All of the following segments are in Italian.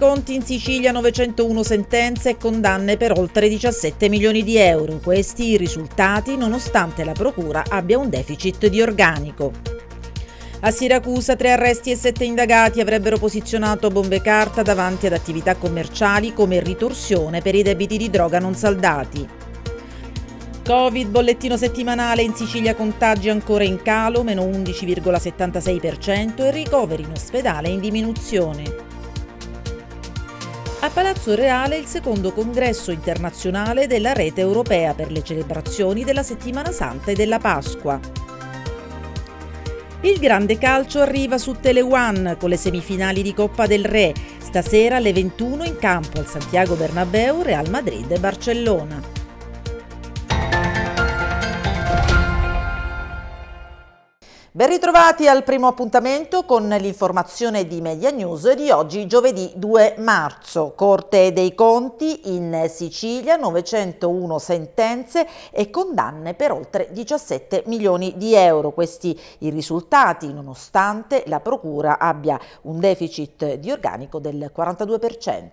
Conti in Sicilia 901 sentenze e condanne per oltre 17 milioni di euro. Questi i risultati nonostante la Procura abbia un deficit di organico. A Siracusa tre arresti e sette indagati avrebbero posizionato bombe carta davanti ad attività commerciali come ritorsione per i debiti di droga non saldati. Covid, bollettino settimanale in Sicilia contagi ancora in calo, meno 11,76% e ricoveri in ospedale in diminuzione. A Palazzo Reale il secondo congresso internazionale della rete europea per le celebrazioni della settimana santa e della Pasqua. Il grande calcio arriva su Tele One con le semifinali di Coppa del Re. Stasera alle 21 in campo al Santiago Bernabeu, Real Madrid e Barcellona. Ben ritrovati al primo appuntamento con l'informazione di Media News di oggi giovedì 2 marzo. Corte dei Conti in Sicilia, 901 sentenze e condanne per oltre 17 milioni di euro. Questi i risultati nonostante la Procura abbia un deficit di organico del 42%.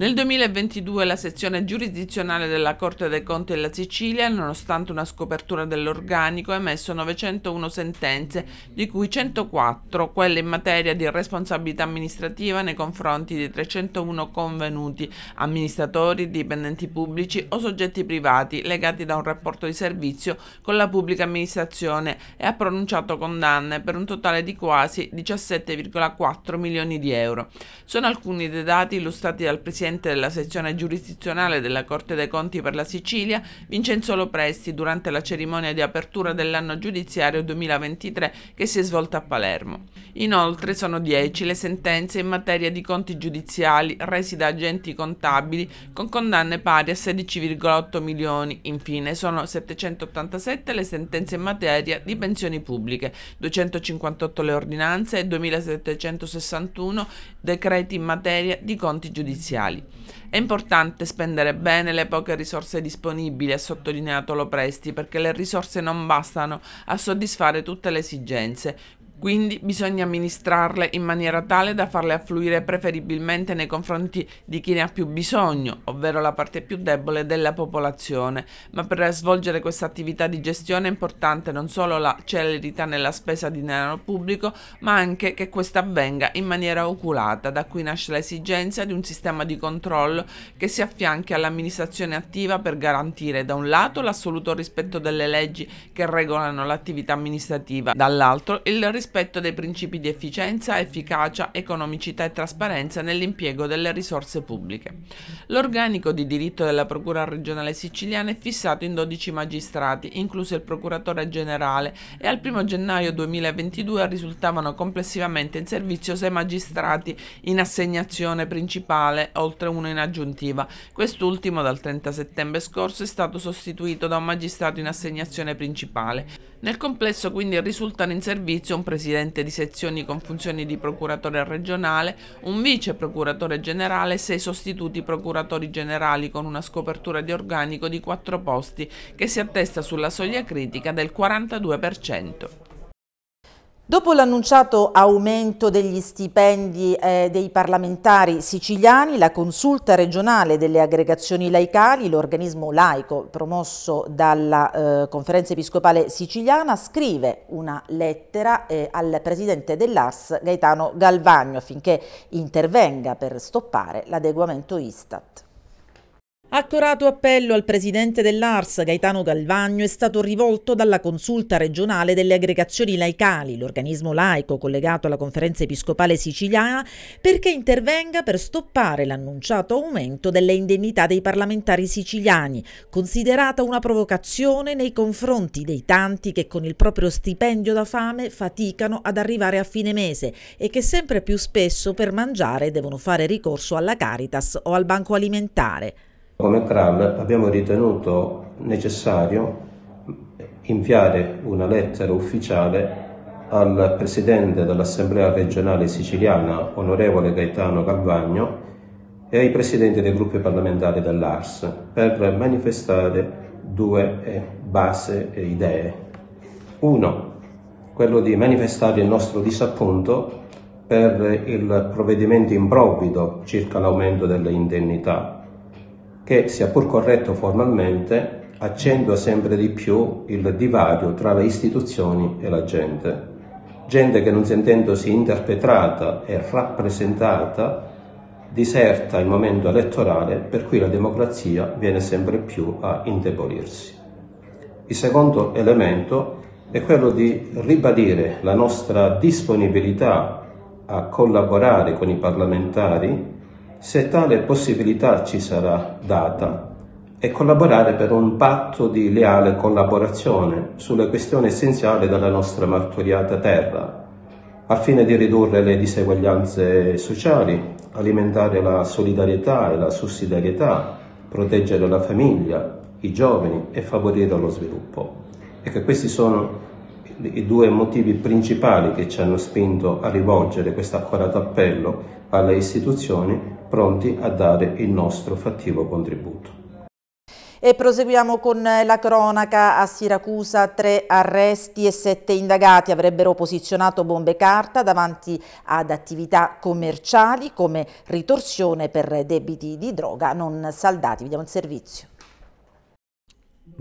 Nel 2022 la sezione giurisdizionale della Corte dei Conti della Sicilia, nonostante una scopertura dell'organico, ha emesso 901 sentenze, di cui 104 quelle in materia di responsabilità amministrativa nei confronti di 301 convenuti, amministratori, dipendenti pubblici o soggetti privati legati da un rapporto di servizio con la pubblica amministrazione e ha pronunciato condanne per un totale di quasi 17,4 milioni di euro. Sono alcuni dei dati illustrati dal Presidente presidente della sezione giurisdizionale della Corte dei Conti per la Sicilia, Vincenzo Lopresti, durante la cerimonia di apertura dell'anno giudiziario 2023 che si è svolta a Palermo. Inoltre sono 10 le sentenze in materia di conti giudiziali resi da agenti contabili con condanne pari a 16,8 milioni. Infine sono 787 le sentenze in materia di pensioni pubbliche, 258 le ordinanze e 2761 decreti in materia di conti giudiziari essenziali. È importante spendere bene le poche risorse disponibili, ha sottolineato Lopresti, perché le risorse non bastano a soddisfare tutte le esigenze, quindi bisogna amministrarle in maniera tale da farle affluire preferibilmente nei confronti di chi ne ha più bisogno, ovvero la parte più debole della popolazione. Ma per svolgere questa attività di gestione è importante non solo la celerità nella spesa di denaro pubblico, ma anche che questa avvenga in maniera oculata. Da qui nasce l'esigenza di un sistema di controllo che si affianchi all'amministrazione attiva per garantire da un lato l'assoluto rispetto delle leggi che regolano l'attività amministrativa, dall'altro il rispetto rispetto dei principi di efficienza, efficacia, economicità e trasparenza nell'impiego delle risorse pubbliche. L'organico di diritto della Procura regionale siciliana è fissato in 12 magistrati, incluso il procuratore generale, e al 1 gennaio 2022 risultavano complessivamente in servizio 6 magistrati in assegnazione principale, oltre uno in aggiuntiva. Quest'ultimo dal 30 settembre scorso è stato sostituito da un magistrato in assegnazione principale. Nel complesso quindi risultano in servizio un presidente di sezioni con funzioni di procuratore regionale, un vice procuratore generale e sei sostituti procuratori generali con una scopertura di organico di quattro posti che si attesta sulla soglia critica del 42%. Dopo l'annunciato aumento degli stipendi eh, dei parlamentari siciliani, la consulta regionale delle aggregazioni laicali, l'organismo laico promosso dalla eh, Conferenza Episcopale Siciliana, scrive una lettera eh, al presidente dell'ARS Gaetano Galvagno affinché intervenga per stoppare l'adeguamento Istat. Accorato appello al presidente dell'Ars, Gaetano Galvagno, è stato rivolto dalla consulta regionale delle aggregazioni laicali, l'organismo laico collegato alla conferenza episcopale siciliana, perché intervenga per stoppare l'annunciato aumento delle indennità dei parlamentari siciliani, considerata una provocazione nei confronti dei tanti che con il proprio stipendio da fame faticano ad arrivare a fine mese e che sempre più spesso per mangiare devono fare ricorso alla Caritas o al banco alimentare come CRAL abbiamo ritenuto necessario inviare una lettera ufficiale al Presidente dell'Assemblea regionale siciliana, onorevole Gaetano Calvagno, e ai Presidenti dei gruppi parlamentari dell'ARS per manifestare due eh, base e idee. Uno, quello di manifestare il nostro disappunto per il provvedimento improvvido circa l'aumento delle indennità che, sia pur corretto formalmente, accentua sempre di più il divario tra le istituzioni e la gente. Gente che non sentendosi interpretata e rappresentata diserta il momento elettorale per cui la democrazia viene sempre più a indebolirsi. Il secondo elemento è quello di ribadire la nostra disponibilità a collaborare con i parlamentari se tale possibilità ci sarà data, e collaborare per un patto di leale collaborazione sulle questioni essenziali della nostra martoriata terra, al fine di ridurre le diseguaglianze sociali, alimentare la solidarietà e la sussidiarietà, proteggere la famiglia, i giovani e favorire lo sviluppo. E che questi sono i due motivi principali che ci hanno spinto a rivolgere questo accorato appello alle istituzioni pronti a dare il nostro fattivo contributo. E proseguiamo con la cronaca a Siracusa, tre arresti e sette indagati avrebbero posizionato bombe carta davanti ad attività commerciali come ritorsione per debiti di droga non saldati. Vediamo il servizio.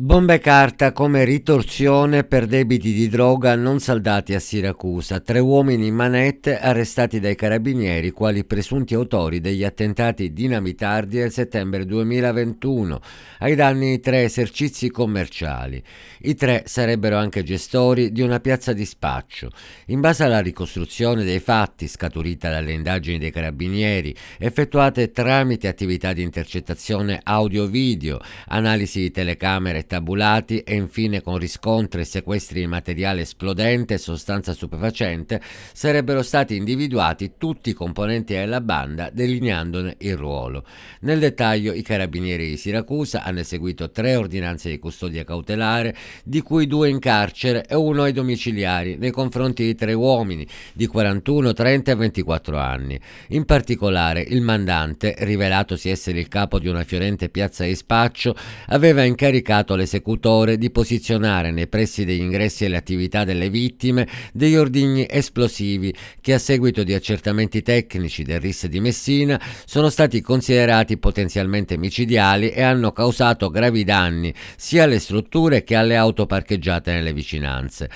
Bombe carta come ritorsione per debiti di droga non saldati a Siracusa. Tre uomini in manette arrestati dai carabinieri quali presunti autori degli attentati dinamitardi del settembre 2021 ai danni di tre esercizi commerciali. I tre sarebbero anche gestori di una piazza di spaccio. In base alla ricostruzione dei fatti scaturita dalle indagini dei carabinieri effettuate tramite attività di intercettazione audio-video, analisi di telecamere e tabulati e infine con riscontri e sequestri di materiale esplodente e sostanza stupefacente sarebbero stati individuati tutti i componenti della banda delineandone il ruolo. Nel dettaglio i carabinieri di Siracusa hanno eseguito tre ordinanze di custodia cautelare, di cui due in carcere e uno ai domiciliari nei confronti di tre uomini di 41, 30 e 24 anni. In particolare il mandante, rivelatosi essere il capo di una fiorente piazza di spaccio, aveva incaricato l'esecutore di posizionare nei pressi degli ingressi e le attività delle vittime degli ordigni esplosivi che a seguito di accertamenti tecnici del RIS di Messina sono stati considerati potenzialmente micidiali e hanno causato gravi danni sia alle strutture che alle auto parcheggiate nelle vicinanze.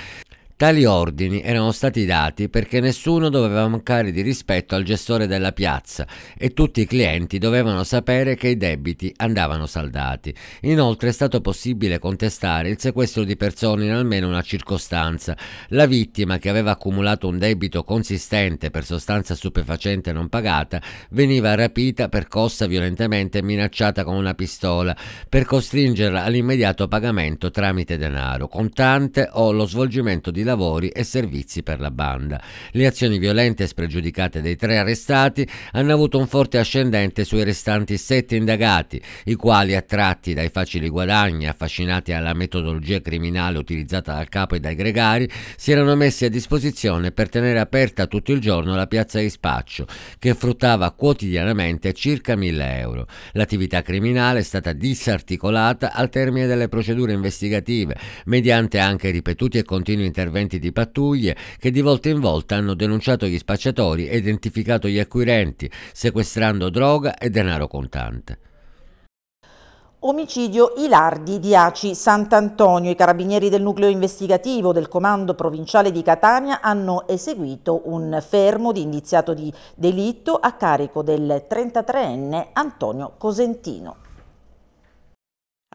Tali ordini erano stati dati perché nessuno doveva mancare di rispetto al gestore della piazza e tutti i clienti dovevano sapere che i debiti andavano saldati. Inoltre è stato possibile contestare il sequestro di persone in almeno una circostanza. La vittima che aveva accumulato un debito consistente per sostanza stupefacente non pagata veniva rapita, percossa violentemente e minacciata con una pistola per costringerla all'immediato pagamento tramite denaro, contante o oh, lo svolgimento di lavori e servizi per la banda. Le azioni violente e spregiudicate dei tre arrestati hanno avuto un forte ascendente sui restanti sette indagati, i quali, attratti dai facili guadagni, affascinati alla metodologia criminale utilizzata dal capo e dai gregari, si erano messi a disposizione per tenere aperta tutto il giorno la piazza di Spaccio, che fruttava quotidianamente circa 1000 euro. L'attività criminale è stata disarticolata al termine delle procedure investigative, mediante anche ripetuti e continui interventi interventi di pattuglie che di volta in volta hanno denunciato gli spacciatori e identificato gli acquirenti, sequestrando droga e denaro contante. Omicidio Ilardi di Aci Sant'Antonio. I carabinieri del nucleo investigativo del comando provinciale di Catania hanno eseguito un fermo di indiziato di delitto a carico del 33enne Antonio Cosentino.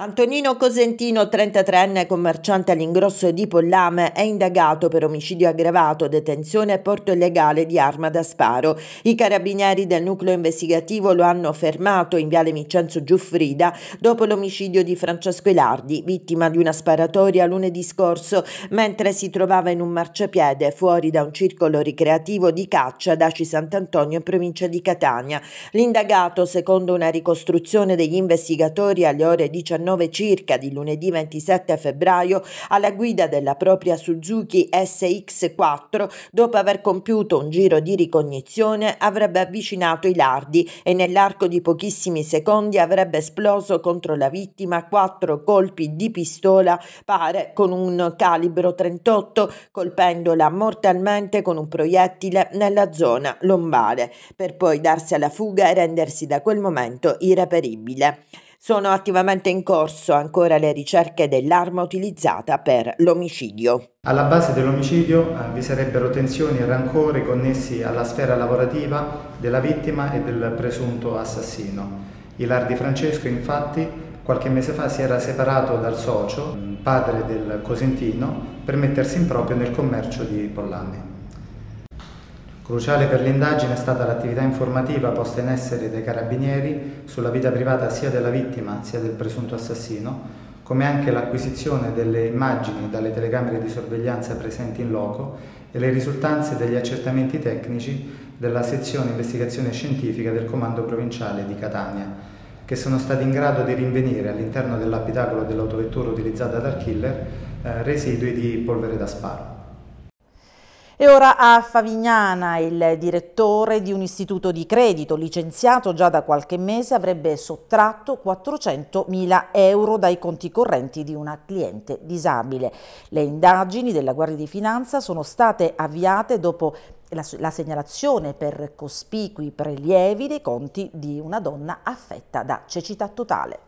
Antonino Cosentino, 33enne commerciante all'ingrosso di Pollame, è indagato per omicidio aggravato, detenzione e porto illegale di arma da sparo. I carabinieri del nucleo investigativo lo hanno fermato in viale Vincenzo Giuffrida dopo l'omicidio di Francesco Ilardi, vittima di una sparatoria lunedì scorso mentre si trovava in un marciapiede fuori da un circolo ricreativo di caccia da Aci Sant'Antonio in provincia di Catania. L'indagato, secondo una ricostruzione degli investigatori alle ore 19, 19 circa di lunedì 27 febbraio alla guida della propria Suzuki SX4 dopo aver compiuto un giro di ricognizione avrebbe avvicinato i lardi e nell'arco di pochissimi secondi avrebbe esploso contro la vittima quattro colpi di pistola pare con un calibro 38 colpendola mortalmente con un proiettile nella zona lombare per poi darsi alla fuga e rendersi da quel momento irreperibile. Sono attivamente in corso ancora le ricerche dell'arma utilizzata per l'omicidio. Alla base dell'omicidio eh, vi sarebbero tensioni e rancori connessi alla sfera lavorativa della vittima e del presunto assassino. Ilardi Francesco infatti qualche mese fa si era separato dal socio, mm, padre del Cosentino, per mettersi in proprio nel commercio di pollame. Cruciale per l'indagine è stata l'attività informativa posta in essere dai carabinieri sulla vita privata sia della vittima sia del presunto assassino, come anche l'acquisizione delle immagini dalle telecamere di sorveglianza presenti in loco e le risultanze degli accertamenti tecnici della sezione investigazione scientifica del comando provinciale di Catania, che sono stati in grado di rinvenire all'interno dell'abitacolo dell'autovettura utilizzata dal killer eh, residui di polvere da sparo. E ora a Favignana il direttore di un istituto di credito licenziato già da qualche mese avrebbe sottratto 400.000 euro dai conti correnti di una cliente disabile. Le indagini della Guardia di Finanza sono state avviate dopo la, la, segnalazione per cospicui prelievi dei conti di una donna affetta da cecità totale.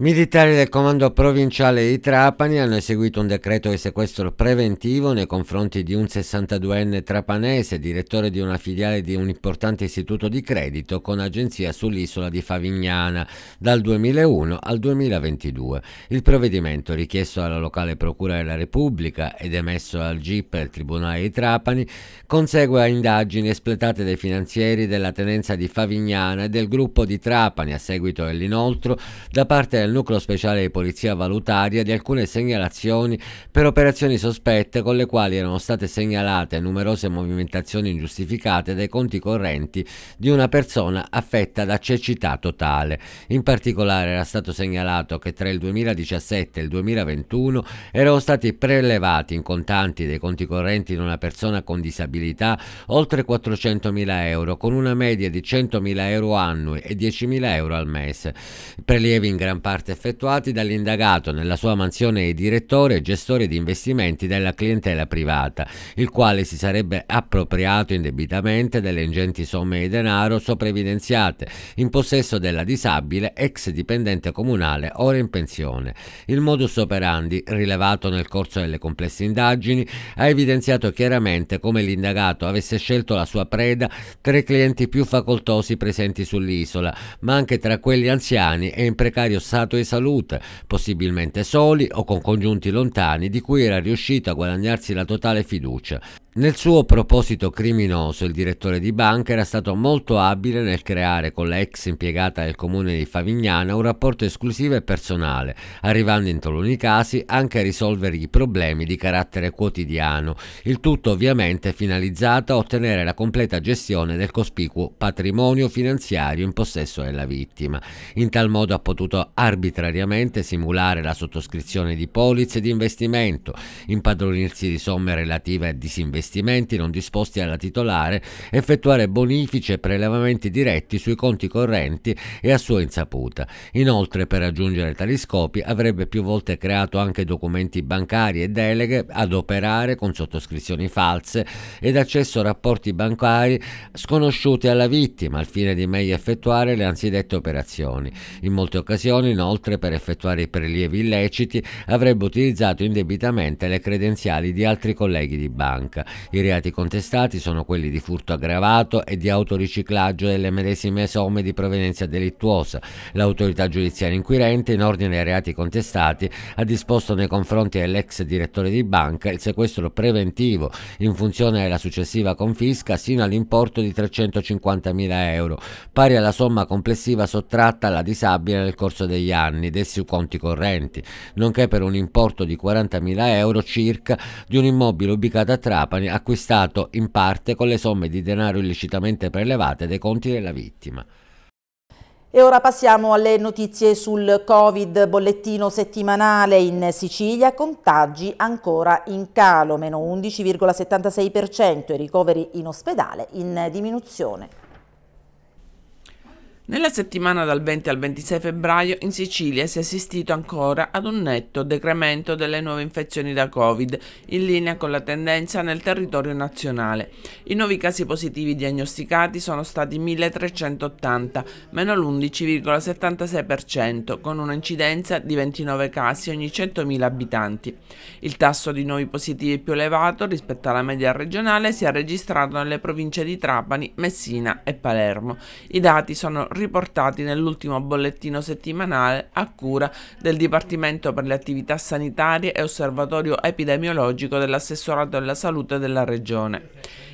Militari del comando provinciale di Trapani hanno eseguito un decreto di sequestro preventivo nei confronti di un 62enne trapanese, direttore di una filiale di un importante istituto di credito con agenzia sull'isola di Favignana dal 2001 al 2022. Il provvedimento, richiesto alla locale Procura della Repubblica ed emesso al GIP del Tribunale di Trapani, consegue a indagini espletate dai finanzieri della tenenza di Favignana e del gruppo di Trapani a seguito dell'inoltro da parte della del Nucleo Speciale di Polizia Valutaria di alcune segnalazioni per operazioni sospette con le quali erano state segnalate numerose movimentazioni ingiustificate dai conti correnti di una persona affetta da cecità totale. In particolare era stato segnalato che tra il 2017 e il 2021 erano stati prelevati in contanti dei conti correnti di una persona con disabilità oltre 400.000 euro con una media di 100.000 euro annui e 10.000 euro al mese. Prelievi in gran parte parte effettuati dall'indagato nella sua mansione di direttore e gestore di investimenti della clientela privata, il quale si sarebbe appropriato indebitamente delle ingenti somme di denaro sopravvidenziate in possesso della disabile ex dipendente comunale ora in pensione. Il modus operandi, rilevato nel corso delle complesse indagini, ha evidenziato chiaramente come l'indagato avesse scelto la sua preda tra i clienti più facoltosi presenti sull'isola, ma anche tra quelli anziani e in precario stato stato di salute, possibilmente soli o con congiunti lontani, di cui era riuscito a guadagnarsi la totale fiducia. Nel suo proposito criminoso il direttore di banca era stato molto abile nel creare con la ex impiegata del comune di Favignana un rapporto esclusivo e personale, arrivando in taluni casi anche a risolvere i problemi di carattere quotidiano, il tutto ovviamente finalizzato a ottenere la completa gestione del cospicuo patrimonio finanziario in possesso della vittima. In tal modo ha potuto arbitrariamente simulare la sottoscrizione di polizze di investimento, impadronirsi di somme relative a disinvestimenti investimenti non disposti alla titolare, effettuare bonifici e prelevamenti diretti sui conti correnti e a sua insaputa. Inoltre, per raggiungere tali scopi, avrebbe più volte creato anche documenti bancari e deleghe ad operare con sottoscrizioni false ed accesso a rapporti bancari sconosciuti alla vittima al fine di meglio effettuare le ansidette operazioni. In molte occasioni, inoltre, per effettuare i prelievi illeciti, avrebbe utilizzato indebitamente le credenziali di altri colleghi di banca. I reati contestati sono quelli di furto aggravato e di autoriciclaggio delle medesime somme di provenienza delittuosa. L'autorità giudiziaria inquirente, in ordine ai reati contestati, ha disposto nei confronti dell'ex direttore di banca il sequestro preventivo in funzione della successiva confisca sino all'importo di 350.000 euro, pari alla somma complessiva sottratta alla disabile nel corso degli anni dei suoi conti correnti, nonché per un importo di 40.000 euro circa di un immobile ubicato a Trapani Company acquistato in parte con le somme di denaro illecitamente prelevate dai conti della vittima. E ora passiamo alle notizie sul Covid, bollettino settimanale in Sicilia, contagi ancora in calo, meno 11,76% e ricoveri in ospedale in diminuzione. Nella settimana dal 20 al 26 febbraio in Sicilia si è assistito ancora ad un netto decremento delle nuove infezioni da Covid, in linea con la tendenza nel territorio nazionale. I nuovi casi positivi diagnosticati sono stati 1380, meno l'11,76%, con un'incidenza di 29 casi ogni 100.000 abitanti. Il tasso di nuovi positivi più elevato rispetto alla media regionale si è registrato nelle province di Trapani, Messina e Palermo. I dati sono riportati nell'ultimo bollettino settimanale a cura del Dipartimento per le attività sanitarie e osservatorio epidemiologico dell'assessorato alla salute della Regione.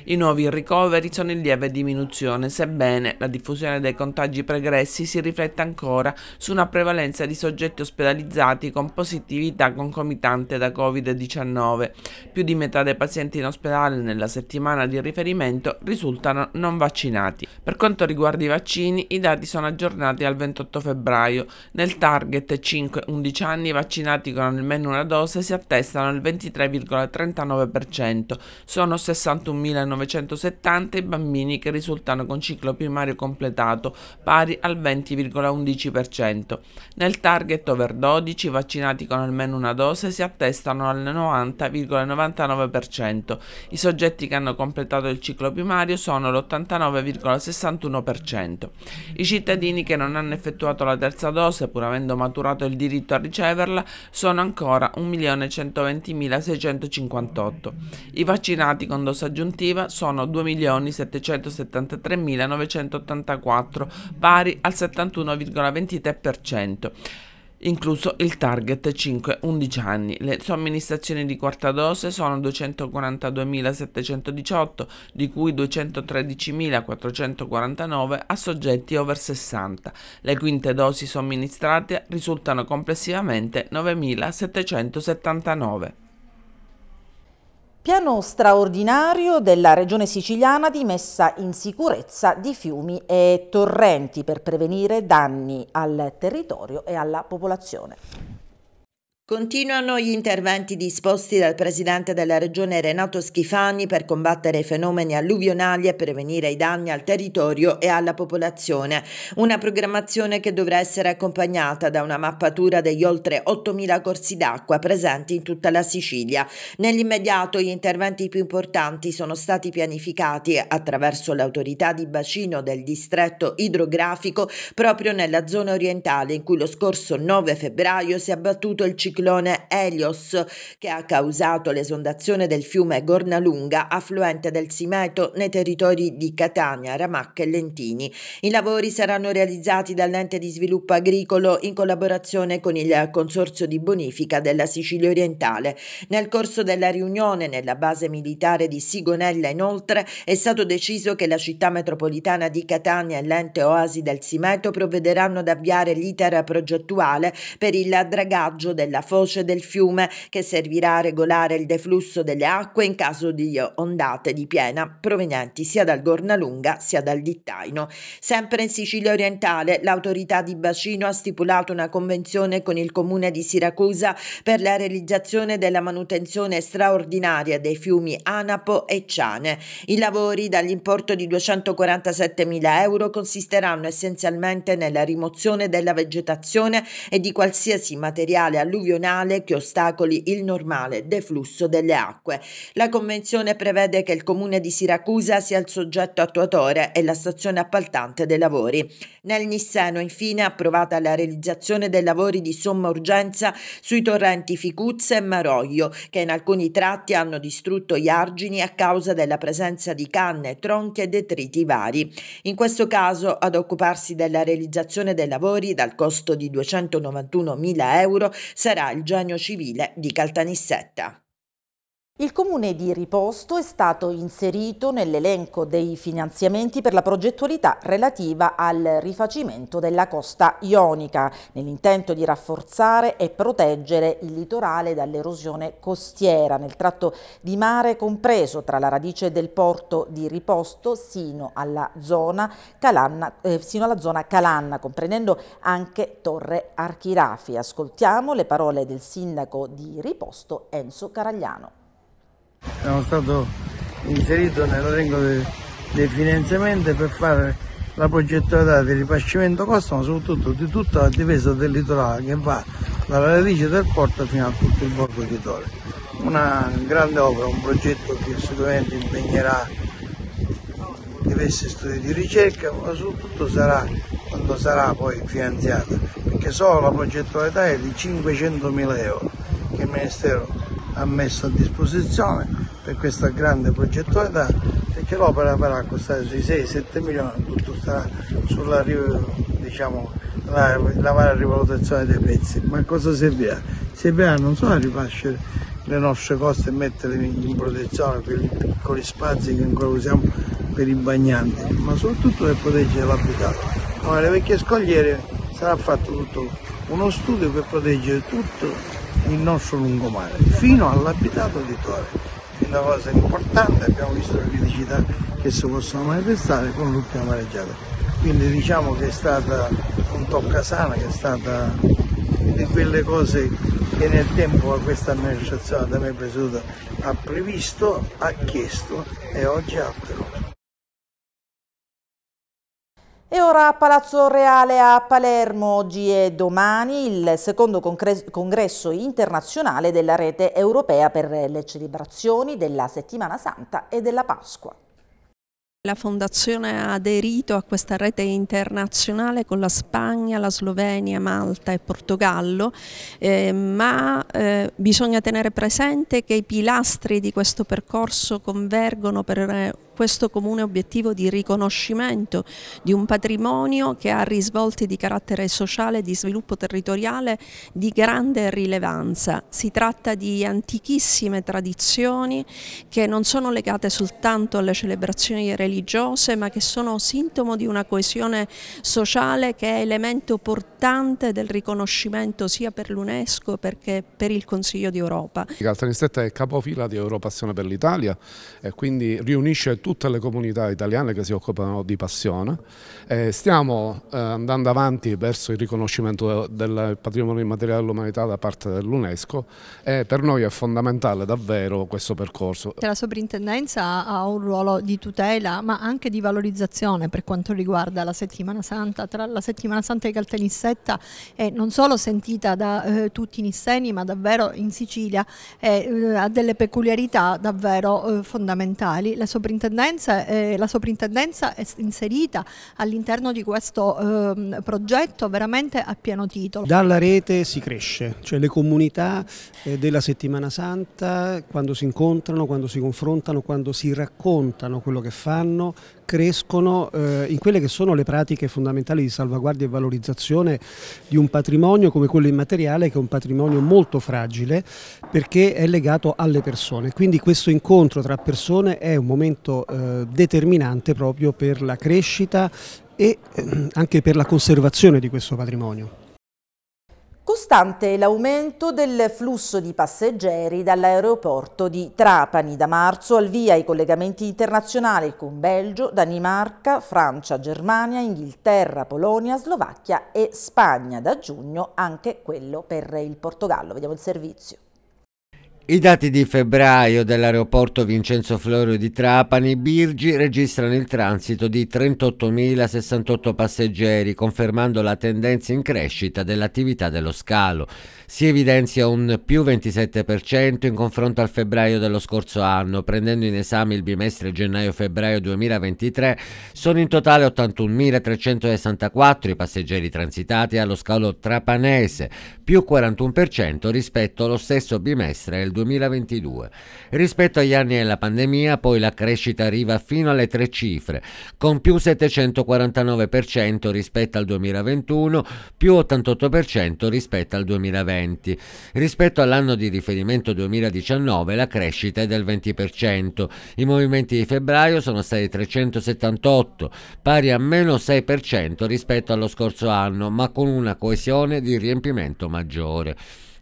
I nuovi ricoveri sono in lieve diminuzione, sebbene la diffusione dei contagi pregressi si rifletta ancora su una prevalenza di soggetti ospedalizzati con positività concomitante da Covid-19. Più di metà dei pazienti in ospedale nella settimana di riferimento risultano non vaccinati. Per quanto riguarda i vaccini, i dati sono aggiornati al 28 febbraio. Nel target 5-11 anni i vaccinati con almeno una dose si attestano al 23,39%. Sono 61.000 1970 i bambini che risultano con ciclo primario completato, pari al 20,11%. Nel target over 12 i vaccinati con almeno una dose si attestano al 90,99%. I soggetti che hanno completato il ciclo primario sono l'89,61%. I cittadini che non hanno effettuato la terza dose, pur avendo maturato il diritto a riceverla, sono ancora 1.120.658. I vaccinati con dose aggiuntiva sono 2.773.984, pari al 71,23% incluso il target 5-11 anni. Le somministrazioni di quarta dose sono 242.718, di cui 213.449 a soggetti over 60. Le quinte dosi somministrate risultano complessivamente 9.779. Piano straordinario della Regione siciliana di messa in sicurezza di fiumi e torrenti per prevenire danni al territorio e alla popolazione. Continuano gli interventi disposti dal presidente della regione Renato Schifani per combattere i fenomeni alluvionali e prevenire i danni al territorio e alla popolazione. Una programmazione che dovrà essere accompagnata da una mappatura degli oltre 8.000 corsi d'acqua presenti in tutta la Sicilia. Nell'immediato gli interventi più importanti sono stati pianificati attraverso l'autorità di bacino del distretto idrografico proprio nella zona orientale in cui lo scorso 9 febbraio si è abbattuto il ciclone ciclone Helios che ha causato l'esondazione del fiume Gornalunga, affluente del Simeto, nei territori di Catania, Ramacca e Lentini. I lavori saranno realizzati dall'ente di sviluppo agricolo in collaborazione con il Consorzio di bonifica della Sicilia orientale. Nel corso della riunione nella base militare di Sigonella, inoltre, è stato deciso che la città metropolitana di Catania e l'ente Oasi del Simeto provvederanno ad avviare l'iter progettuale per il dragaggio della foce del fiume che servirà a regolare il deflusso delle acque in caso di ondate di piena provenienti sia dal Gornalunga sia dal Dittaino. Sempre in Sicilia orientale l'autorità di bacino ha stipulato una convenzione con il comune di Siracusa per la realizzazione della manutenzione straordinaria dei fiumi Anapo e Ciane. I lavori dall'importo di 247.000 euro consisteranno essenzialmente nella rimozione della vegetazione e di qualsiasi materiale alluvio meridionale che ostacoli il normale deflusso delle acque. La convenzione prevede che il comune di Siracusa sia il soggetto attuatore e la stazione appaltante dei lavori. Nel Nisseno infine è approvata la realizzazione dei lavori di somma urgenza sui torrenti Ficuzza e Maroglio che in alcuni tratti hanno distrutto gli argini a causa della presenza di canne, tronchi e detriti vari. In questo caso ad occuparsi della realizzazione dei lavori dal costo di 291.000 euro sarà il genio civile di Caltanissetta. Il comune di Riposto è stato inserito nell'elenco dei finanziamenti per la progettualità relativa al rifacimento della costa ionica, nell'intento di rafforzare e proteggere il litorale dall'erosione costiera nel tratto di mare compreso tra la radice del porto di Riposto sino alla zona Calanna, eh, sino alla zona Calanna comprendendo anche Torre Archirafi. Ascoltiamo le parole del sindaco di Riposto Enzo Caragliano siamo stati inseriti nell'elenco dei, dei finanziamenti per fare la progettualità di ripascimento costa ma soprattutto di tutta la difesa del litorale che va dalla radice del porto fino a tutto il borgo di litorale. Una grande opera, un progetto che sicuramente impegnerà diversi studi di ricerca ma soprattutto sarà quando sarà poi finanziata perché solo la progettualità è di 500.000 euro che il Ministero ha messo a disposizione per questa grande progettualità perché l'opera farà costare sui 6-7 milioni, tutto sarà sulla diciamo, la, la varia rivalutazione dei prezzi. Ma cosa servirà? Servirà non solo a rifascere le nostre coste e metterle in protezione quei piccoli spazi che ancora usiamo per i bagnanti, ma soprattutto per proteggere l'abitato. Ma le vecchie scogliere sarà fatto tutto uno studio per proteggere tutto il nostro lungomare, fino all'abitato di Torre è una cosa importante, abbiamo visto le criticità che si possono manifestare con l'ultima mareggiata. Quindi diciamo che è stata un tocca sana, che è stata di quelle cose che nel tempo questa amministrazione da me presieduta ha previsto, ha chiesto e oggi ha però. E ora a Palazzo Reale a Palermo, oggi e domani, il secondo congresso internazionale della rete europea per le celebrazioni della Settimana Santa e della Pasqua. La Fondazione ha aderito a questa rete internazionale con la Spagna, la Slovenia, Malta e Portogallo, eh, ma eh, bisogna tenere presente che i pilastri di questo percorso convergono per eh, questo comune obiettivo di riconoscimento di un patrimonio che ha risvolti di carattere sociale e di sviluppo territoriale di grande rilevanza. Si tratta di antichissime tradizioni che non sono legate soltanto alle celebrazioni religiose religiose ma che sono sintomo di una coesione sociale che è elemento portante del riconoscimento sia per l'UNESCO che per il Consiglio d'Europa. Caltanissetta è capofila di Europassione per l'Italia e quindi riunisce tutte le comunità italiane che si occupano di passione. E stiamo eh, andando avanti verso il riconoscimento del patrimonio immateriale dell'umanità da parte dell'UNESCO e per noi è fondamentale davvero questo percorso. La soprintendenza ha un ruolo di tutela ma anche di valorizzazione per quanto riguarda la Settimana Santa, tra la Settimana Santa di Caltanissetta è non solo sentita da eh, tutti i nisseni, ma davvero in Sicilia eh, ha delle peculiarità davvero eh, fondamentali. La soprintendenza, eh, la soprintendenza, è inserita all'interno di questo ehm, progetto veramente a pieno titolo. Dalla rete si cresce, cioè le comunità eh, della Settimana Santa quando si incontrano, quando si confrontano, quando si raccontano quello che fanno, anno crescono eh, in quelle che sono le pratiche fondamentali di salvaguardia e valorizzazione di un patrimonio come quello immateriale che è un patrimonio molto fragile perché è legato alle persone. Quindi questo incontro tra persone è un momento eh, determinante proprio per la crescita e ehm, anche per la conservazione di questo patrimonio. Costante l'aumento del flusso di passeggeri dall'aeroporto di Trapani. Da marzo al via i collegamenti internazionali con Belgio, Danimarca, Francia, Germania, Inghilterra, Polonia, Slovacchia e Spagna. Da giugno anche quello per il Portogallo. Vediamo il servizio. I dati di febbraio dell'aeroporto Vincenzo Florio di Trapani Birgi registrano il transito di 38.068 passeggeri, confermando la tendenza in crescita dell'attività dello scalo si evidenzia un più 27% in confronto al febbraio dello scorso anno. Prendendo in esame il bimestre gennaio-febbraio 2023, sono in totale 81.364 i passeggeri transitati allo scalo trapanese, più 41% rispetto allo stesso bimestre del 2022. Rispetto agli anni della pandemia, poi la crescita arriva fino alle tre cifre, con più 749% rispetto al 2021, più 88% rispetto al 2020. 2020. Rispetto all'anno di riferimento 2019 la crescita è del 20%. I movimenti di febbraio sono stati 378, pari a meno 6% rispetto allo scorso anno, ma con una coesione di riempimento maggiore.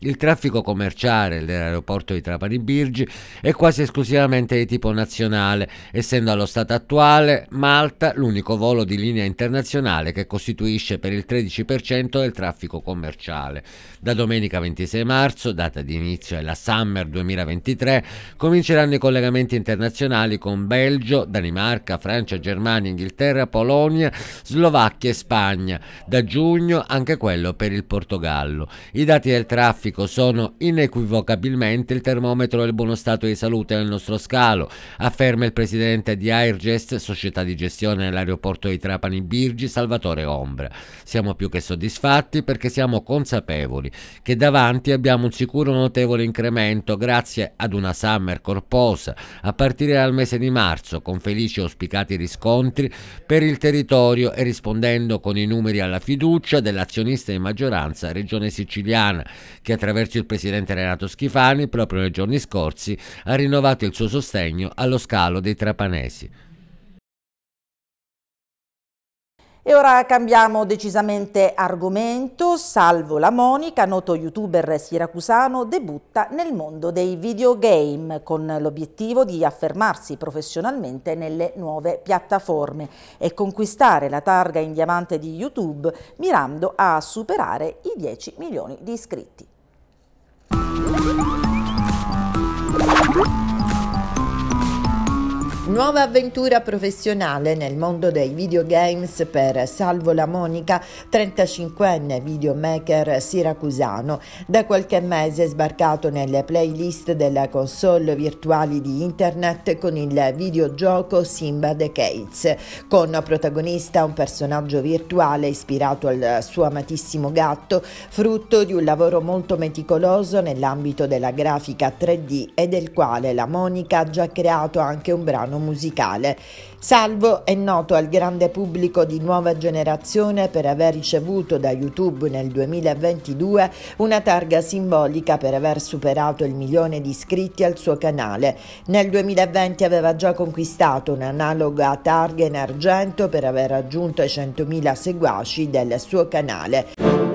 Il traffico commerciale dell'aeroporto di Trapani Birgi è quasi esclusivamente di tipo nazionale, essendo allo stato attuale Malta l'unico volo di linea internazionale che costituisce per il 13% del traffico commerciale. Da domenica 26 marzo, data di inizio della Summer 2023, cominceranno i collegamenti internazionali con Belgio, Danimarca, Francia, Germania, Inghilterra, Polonia, Slovacchia e Spagna. Da giugno anche quello per il Portogallo. I dati del traffico medico sono inequivocabilmente il termometro del buono stato di salute nel nostro scalo, afferma il presidente di Airgest, società di gestione dell'aeroporto di Trapani Birgi, Salvatore Ombra. Siamo più che soddisfatti perché siamo consapevoli che davanti abbiamo un sicuro notevole incremento grazie ad una summer corposa a partire dal mese di marzo con felici e auspicati riscontri per il territorio e rispondendo con i numeri alla fiducia dell'azionista di maggioranza Regione Siciliana che ha attraverso il presidente Renato Schifani, proprio nei giorni scorsi, ha rinnovato il suo sostegno allo scalo dei trapanesi. E ora cambiamo decisamente argomento, salvo la Monica, noto youtuber siracusano, debutta nel mondo dei videogame con l'obiettivo di affermarsi professionalmente nelle nuove piattaforme e conquistare la targa in diamante di YouTube mirando a superare i 10 milioni di iscritti. Thank you. Nuova avventura professionale nel mondo dei videogames per Salvo La Monica, 35enne videomaker siracusano, da qualche mese è sbarcato nelle playlist delle console virtuali di internet con il videogioco Simba the Cates, con protagonista un personaggio virtuale ispirato al suo amatissimo gatto, frutto di un lavoro molto meticoloso nell'ambito della grafica 3D e del quale la Monica ha già creato anche un brano musicale. Salvo è noto al grande pubblico di nuova generazione per aver ricevuto da YouTube nel 2022 una targa simbolica per aver superato il milione di iscritti al suo canale. Nel 2020 aveva già conquistato un'analoga targa in argento per aver raggiunto i 100.000 seguaci del suo canale.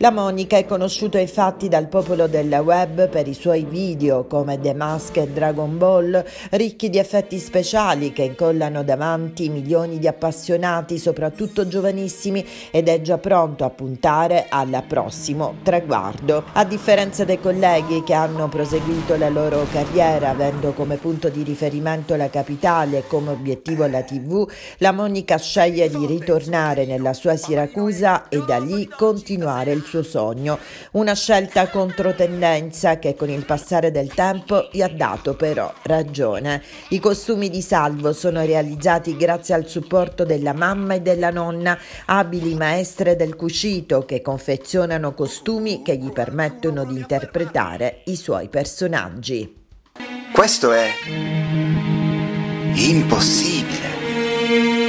La Monica è conosciuta infatti dal popolo della web per i suoi video come The Mask e Dragon Ball, ricchi di effetti speciali che incollano davanti milioni di appassionati, soprattutto giovanissimi, ed è già pronto a puntare al prossimo traguardo. A differenza dei colleghi che hanno proseguito la loro carriera avendo come punto di riferimento la capitale e come obiettivo la TV, la Monica sceglie di ritornare nella sua Siracusa e da lì continuare il suo sogno, una scelta controtendenza che con il passare del tempo gli ha dato però ragione. I costumi di Salvo sono realizzati grazie al supporto della mamma e della nonna, abili maestre del cucito che confezionano costumi che gli permettono di interpretare i suoi personaggi. Questo è impossibile.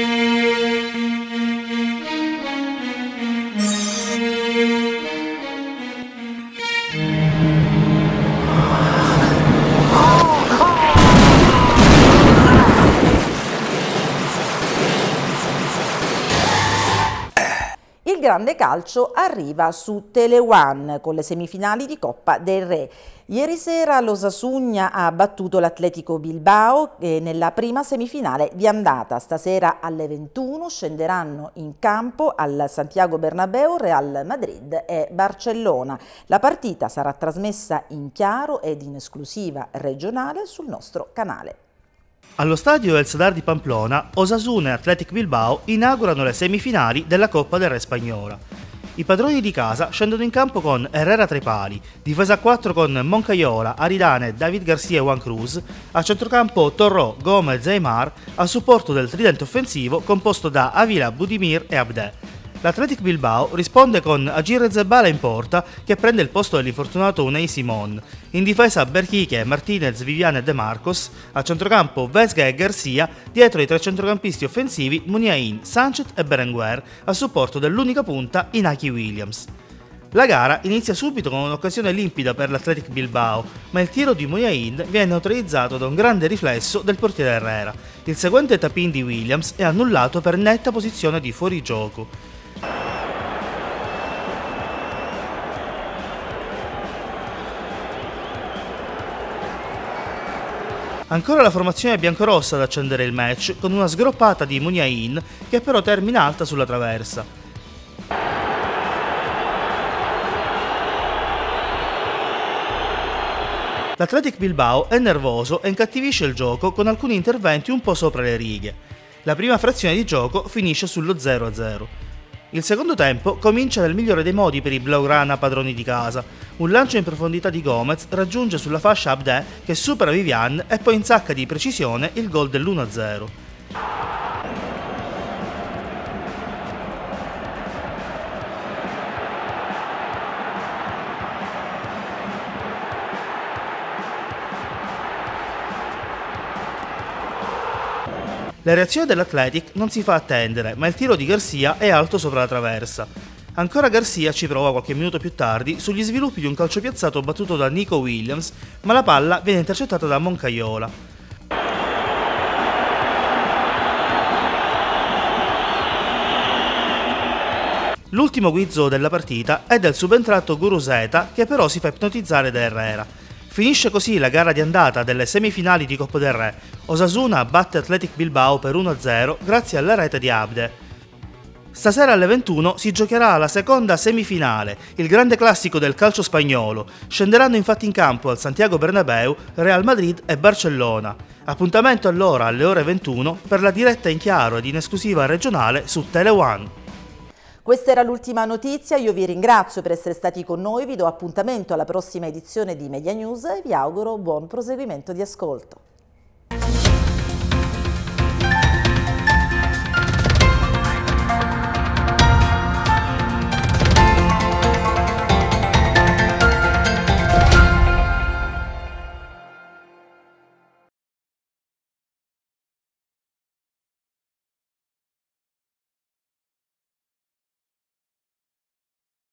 grande calcio arriva su Teleone con le semifinali di Coppa del Re. Ieri sera l'Osasugna ha battuto l'Atletico Bilbao eh, nella prima semifinale di andata. Stasera alle 21 scenderanno in campo al Santiago Bernabeu Real Madrid e Barcellona. La partita sarà trasmessa in chiaro ed in esclusiva regionale sul nostro canale allo stadio El Sadar di Pamplona, Osasuna e Athletic Bilbao inaugurano le semifinali della Coppa del Re Spagnola. I padroni di casa scendono in campo con Herrera tra i pali, difesa a 4 con Moncaiola, Aridane, David Garcia e Juan Cruz, a centrocampo Torró, Gomez e Aymar, a supporto del tridente offensivo composto da Avila, Budimir e Abdè. L'Athletic Bilbao risponde con Agirre Zebala in porta che prende il posto dell'infortunato Unai Simon, in difesa Berchiche, Martinez, Viviane e De Marcos, a centrocampo Vesga e Garcia, dietro i tre centrocampisti offensivi Muniain, Sanchez e Berenguer, a supporto dell'unica punta Inaki Williams. La gara inizia subito con un'occasione limpida per l'Athletic Bilbao, ma il tiro di Muniain viene neutralizzato da un grande riflesso del portiere Herrera. Il seguente tapin di Williams è annullato per netta posizione di fuorigioco. Ancora la formazione biancorossa ad accendere il match con una sgroppata di Muniain che però termina alta sulla traversa. L'Athletic Bilbao è nervoso e incattivisce il gioco con alcuni interventi un po' sopra le righe. La prima frazione di gioco finisce sullo 0-0. Il secondo tempo comincia nel migliore dei modi per i Blaugrana padroni di casa. Un lancio in profondità di Gomez raggiunge sulla fascia Abdè che supera Vivian e poi insacca di precisione il gol dell'1-0. La reazione dell'Athletic non si fa attendere, ma il tiro di Garcia è alto sopra la traversa. Ancora Garcia ci prova qualche minuto più tardi sugli sviluppi di un calcio piazzato battuto da Nico Williams, ma la palla viene intercettata da Moncaiola. L'ultimo guizzo della partita è del subentrato Guru Zeta che però si fa ipnotizzare da Herrera. Finisce così la gara di andata delle semifinali di Coppa del Re Osasuna batte Athletic Bilbao per 1-0 grazie alla rete di Abde. Stasera alle 21 si giocherà la seconda semifinale, il grande classico del calcio spagnolo. Scenderanno infatti in campo al Santiago Bernabeu Real Madrid e Barcellona. Appuntamento allora alle ore 21 per la diretta in chiaro ed in esclusiva regionale su Tele One. Questa era l'ultima notizia, io vi ringrazio per essere stati con noi, vi do appuntamento alla prossima edizione di Media News e vi auguro buon proseguimento di ascolto.